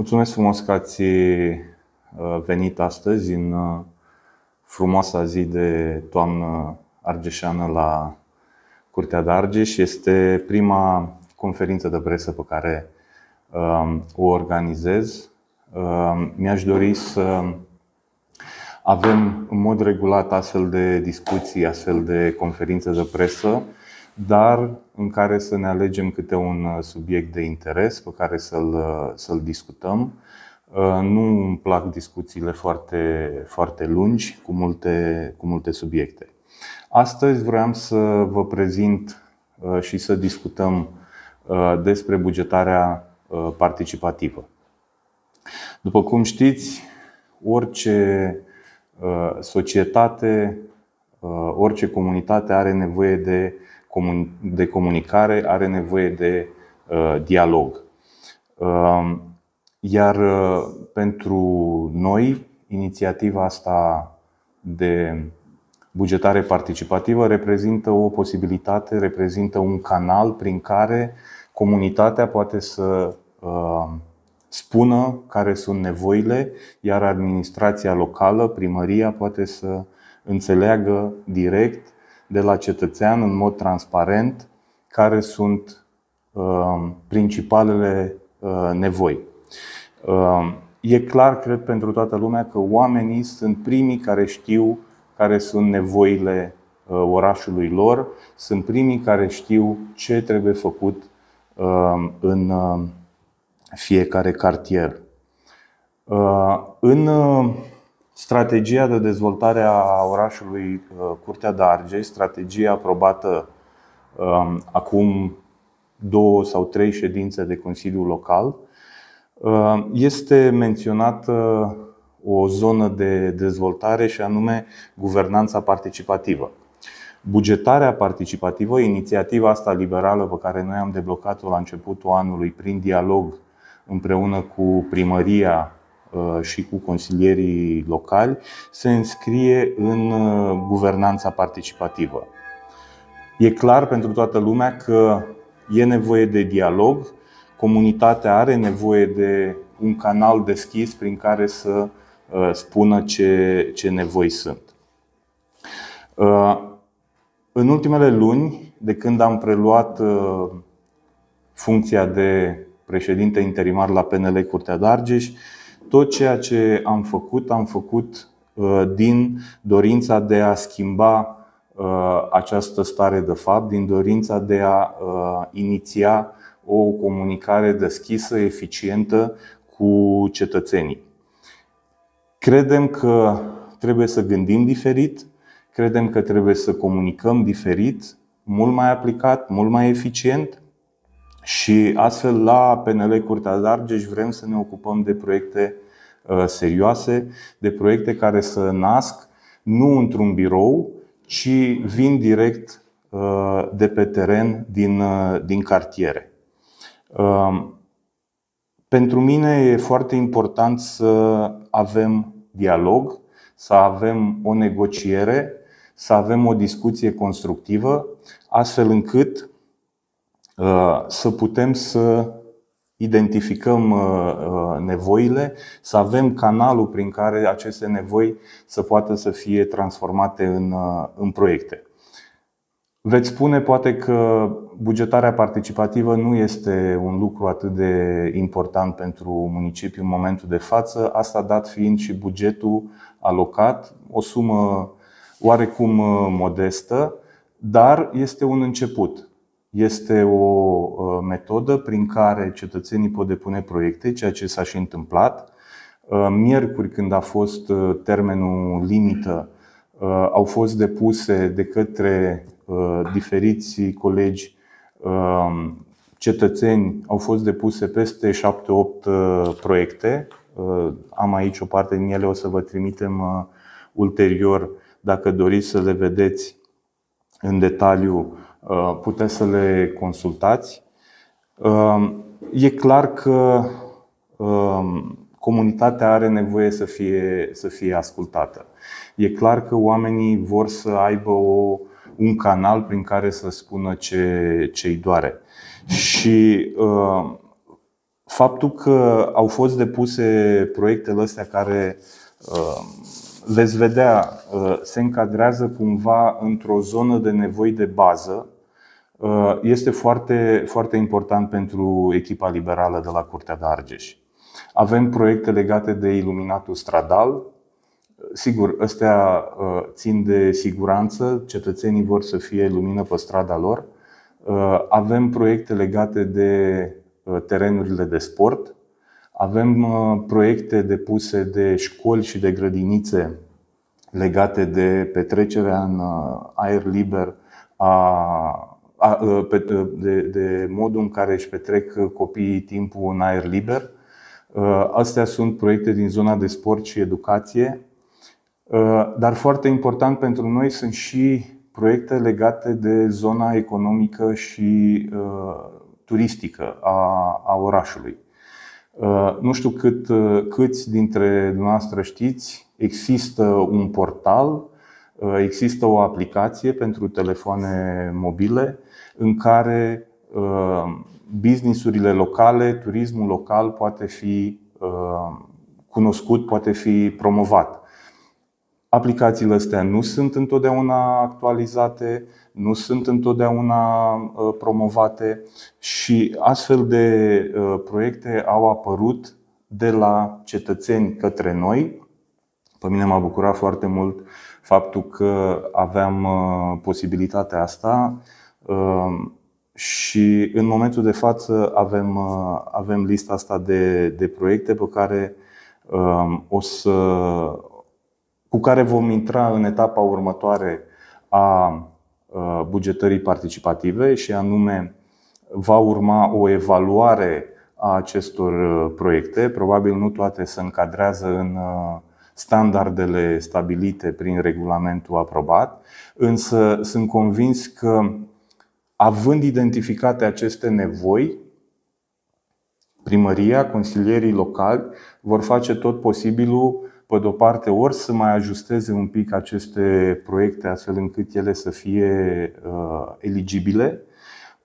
Mulțumesc frumos că ați uh, venit astăzi în uh, frumoasa zi de toamnă argeșeană la Curtea de Argeș. Este prima conferință de presă pe care um, o organizez. Um, mi-aș dori să avem în mod regulat astfel de discuții, astfel de conferințe de presă dar în care să ne alegem câte un uh, subiect de interes pe care să-l, uh, să-l discutăm. Uh, nu îmi plac discuțiile foarte, foarte lungi cu multe, cu multe subiecte. Astăzi vreau să vă prezint și să discutăm despre bugetarea participativă. După cum știți, orice societate, orice comunitate are nevoie de de comunicare, are nevoie de uh, dialog. Um, iar uh, pentru noi, inițiativa asta de bugetare participativă reprezintă o posibilitate, reprezintă un canal prin care comunitatea poate să uh, spună care sunt nevoile, iar administrația locală, primăria, poate să înțeleagă direct de la cetățean în mod transparent care sunt uh, principalele uh, nevoi. Uh, e clar, cred, pentru toată lumea că oamenii sunt primii care știu care sunt nevoile orașului lor, sunt primii care știu ce trebuie făcut în fiecare cartier. În Strategia de dezvoltare a orașului uh, Curtea de Argeș, strategia aprobată um, acum două sau trei ședințe de consiliu Local, uh, este menționată uh, o zonă de dezvoltare și anume guvernanța participativă. Bugetarea participativă, inițiativa asta liberală pe care noi am deblocat-o la începutul anului prin dialog împreună cu primăria Uh, și cu consilierii locali se înscrie în uh, guvernanța participativă. E clar pentru toată lumea că e nevoie de dialog, comunitatea are nevoie de un canal deschis prin care să uh, spună ce, ce nevoi sunt. În ultimele luni, de când am preluat funcția de președinte interimar la PNL Curtea Dargeș, tot ceea ce am făcut, am făcut uh, din dorința de a schimba uh, această stare de fapt, din dorința de a uh, iniția o comunicare deschisă, eficientă cu cetățenii. Credem că trebuie să gândim diferit, credem că trebuie să comunicăm diferit, mult mai aplicat, mult mai eficient și astfel la PNL Curtea de Argeș vrem să ne ocupăm de proiecte uh, serioase, de proiecte care să nasc nu într-un birou, ci vin direct uh, de pe teren din, uh, din cartiere. Um, pentru mine e foarte important să avem dialog, să avem o negociere, să avem o discuție constructivă, astfel încât Uh, să putem să identificăm uh, uh, nevoile, să avem canalul prin care aceste nevoi să poată să fie transformate în, în proiecte. Veți spune poate că bugetarea participativă nu este un lucru atât de important pentru municipiu în momentul de față, asta dat fiind și bugetul alocat, o sumă oarecum modestă, dar este un început este o uh, metodă prin care cetățenii pot depune proiecte, ceea ce s-a și întâmplat. Uh, miercuri, când a fost uh, termenul limită, au fost depuse de către diferiți colegi um, cetățeni, au fost depuse peste 7-8 proiecte. Am aici o parte din ele, o să vă trimitem ulterior dacă doriți să le vedeți în detaliu Uh, puteți să le consultați. Um, e clar că um, comunitatea are nevoie să fie, să fie ascultată. E clar că oamenii vor să aibă o, un canal prin care să spună ce, ce îi doare. Și um, faptul că au fost depuse proiectele astea care veți vedea, uh, se încadrează cumva într-o zonă de nevoi de bază. Uh, este foarte, foarte important pentru echipa liberală de la Curtea de Argeș. Avem proiecte legate de iluminatul stradal. Sigur, astea uh, țin de siguranță, cetățenii vor să fie lumină pe strada lor. Avem proiecte legate de terenurile de sport, avem uh, proiecte depuse de școli și de grădinițe legate de petrecerea în uh, aer liber a, a, uh, de, de modul în care își petrec copiii timpul în aer liber. Astea sunt proiecte din zona de sport și educație, dar foarte important pentru noi sunt și proiecte legate de zona economică și turistică a, a orașului. Uh, nu știu cât, uh, câți dintre dumneavoastră știți, există un portal, uh, există o aplicație pentru telefoane mobile în care businessurile locale, turismul local poate fi cunoscut, poate fi promovat. Aplicațiile astea nu sunt întotdeauna actualizate, nu sunt întotdeauna uh, promovate și astfel de uh, proiecte au apărut de la cetățeni către noi. Pe mine m-a bucurat foarte mult faptul că aveam uh, posibilitatea asta și în momentul de față avem, avem lista asta de, de proiecte pe care um, o să, cu care vom intra în etapa următoare a Uh, bugetării participative și anume va urma o evaluare a acestor uh, proiecte. Probabil nu toate se încadrează în uh, standardele stabilite prin regulamentul aprobat, însă sunt convins că având identificate aceste nevoi, primăria, consilierii locali vor face tot posibilul pe de-o parte, ori să mai ajusteze un pic aceste proiecte astfel încât ele să fie uh, eligibile,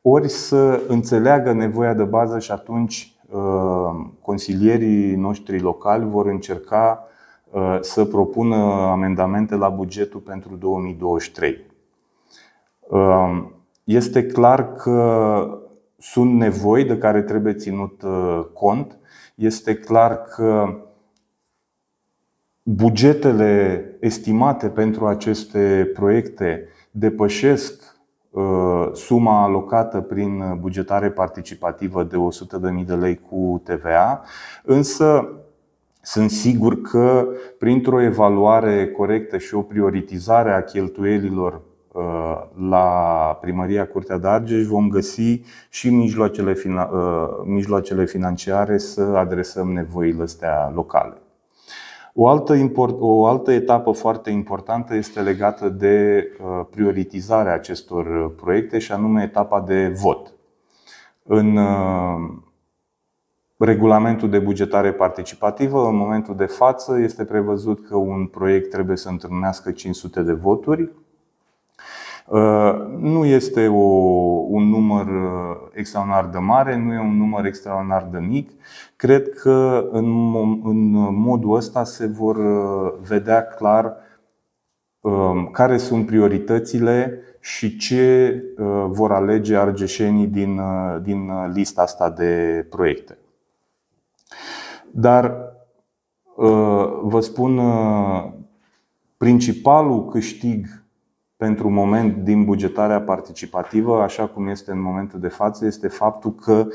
ori să înțeleagă nevoia de bază și atunci uh, consilierii noștri locali vor încerca uh, să propună amendamente la bugetul pentru 2023. Uh, este clar că sunt nevoi de care trebuie ținut uh, cont. Este clar că bugetele estimate pentru aceste proiecte depășesc uh, suma alocată prin bugetare participativă de 100.000 de lei cu TVA, însă sunt sigur că printr-o evaluare corectă și o prioritizare a cheltuielilor uh, la Primăria Curtea de Argeș vom găsi și mijloacele, uh, financiare să adresăm nevoile astea locale. O altă, import, o altă etapă foarte importantă este legată de uh, prioritizarea acestor uh, proiecte și anume etapa de vot. În uh, regulamentul de bugetare participativă, în momentul de față, este prevăzut că un proiect trebuie să întâlnească 500 de voturi Uh, nu este o, un număr uh, extraordinar de mare, nu e un număr extraordinar de mic. Cred că în, în modul ăsta se vor uh, vedea clar um, care sunt prioritățile și ce vor alege argeșenii din, din lista asta de proiecte. Dar vă spun, principalul câștig pentru moment din bugetarea participativă, așa cum este în momentul de față, este faptul că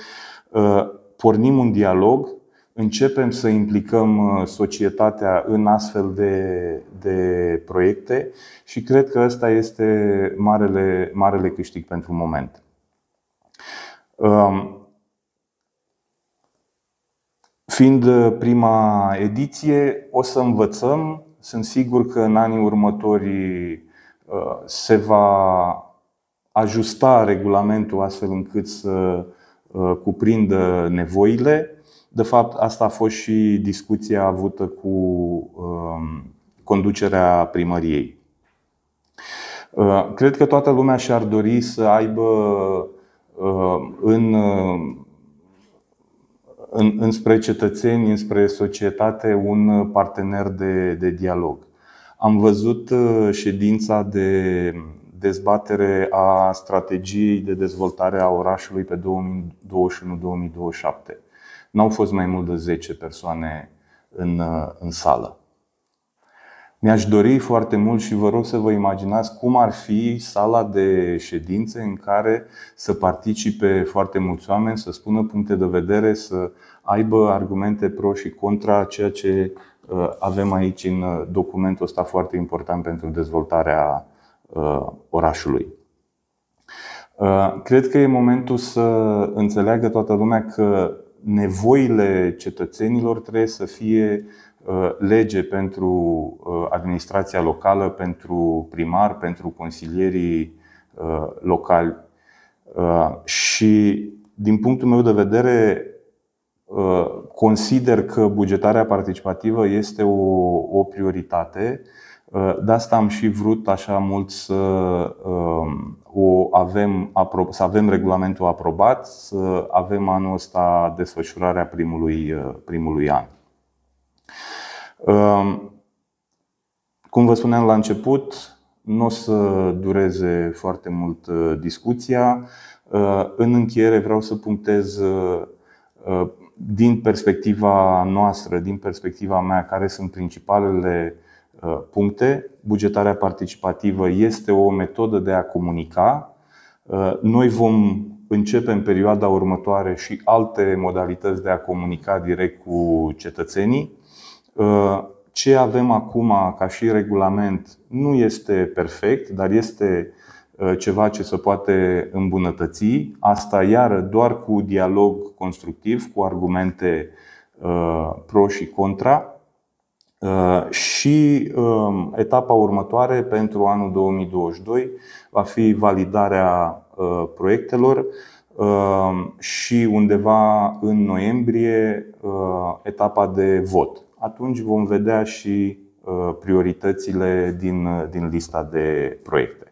uh, pornim un dialog, începem să implicăm uh, societatea în astfel de, de proiecte și cred că ăsta este marele, marele câștig pentru moment. Um, fiind uh, prima ediție, o să învățăm. Sunt sigur că în anii următorii Uh, se va ajusta regulamentul astfel încât să uh, cuprindă nevoile. De fapt, asta a fost și discuția avută cu um, conducerea primăriei. Uh, cred că toată lumea și-ar dori să aibă în, în, înspre cetățeni, înspre societate, un partener de, de dialog. Am văzut uh, ședința de dezbatere a strategiei de dezvoltare a orașului pe 2021-2027. N-au fost mai mult de 10 persoane în, uh, în sală. Mi-aș dori foarte mult și vă rog să vă imaginați cum ar fi sala de ședințe în care să participe foarte mulți oameni, să spună puncte de vedere, să aibă argumente pro și contra ceea ce Uh, avem aici în uh, documentul ăsta foarte important pentru dezvoltarea uh, orașului. Cred că e momentul să înțeleagă toată lumea că nevoile cetățenilor trebuie să fie lege pentru administrația locală, pentru primar, pentru consilierii locali. Și din punctul meu de vedere, Uh, consider că bugetarea participativă este o, o prioritate. Uh, de asta am și vrut așa mult să um, o avem, să avem regulamentul aprobat, să avem anul ăsta desfășurarea primului, uh, primului an. Um, cum vă spuneam la început, nu o să dureze foarte mult discuția. În încheiere vreau să punctez din perspectiva noastră, din perspectiva mea, care sunt principalele uh, puncte. Bugetarea participativă este o metodă de a comunica. Uh, noi vom începe în perioada următoare și alte modalități de a comunica direct cu cetățenii. Uh, ce avem acum ca și regulament nu este perfect, dar este Uh, ceva ce se poate îmbunătăți. Asta iară doar cu dialog constructiv, cu argumente uh, pro și contra. Uh, și um, etapa următoare pentru anul 2022 va fi validarea proiectelor și undeva în noiembrie etapa de vot. Atunci vom vedea și prioritățile din, din lista de proiecte.